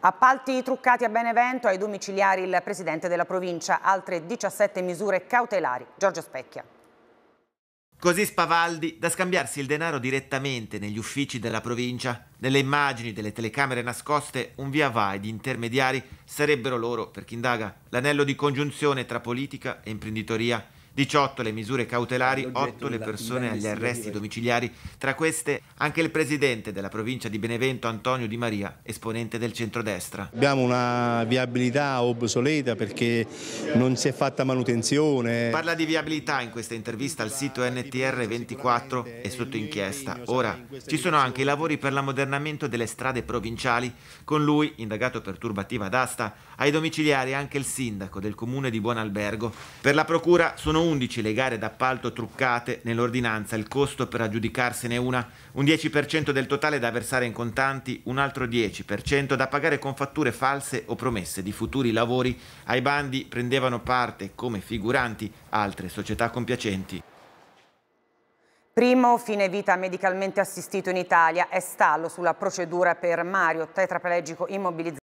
Appalti truccati a Benevento, ai domiciliari il presidente della provincia, altre 17 misure cautelari. Giorgio Specchia. Così Spavaldi da scambiarsi il denaro direttamente negli uffici della provincia. Nelle immagini delle telecamere nascoste un via vai di intermediari sarebbero loro, per chi indaga, l'anello di congiunzione tra politica e imprenditoria. 18 le misure cautelari, 8 le persone agli arresti domiciliari, tra queste anche il presidente della provincia di Benevento Antonio Di Maria, esponente del centrodestra. Abbiamo una viabilità obsoleta perché non si è fatta manutenzione. Parla di viabilità in questa intervista al sito NTR24 e sotto inchiesta. Ora ci sono anche i lavori per l'ammodernamento delle strade provinciali. Con lui, indagato per turbativa d'asta, ai domiciliari anche il sindaco del comune di Buonalbergo. Per la procura sono 2011 le gare d'appalto truccate, nell'ordinanza il costo per aggiudicarsene una, un 10% del totale da versare in contanti, un altro 10% da pagare con fatture false o promesse di futuri lavori. Ai bandi prendevano parte come figuranti altre società compiacenti. Primo fine vita medicalmente assistito in Italia è stallo sulla procedura per Mario, tetraplegico immobilizzato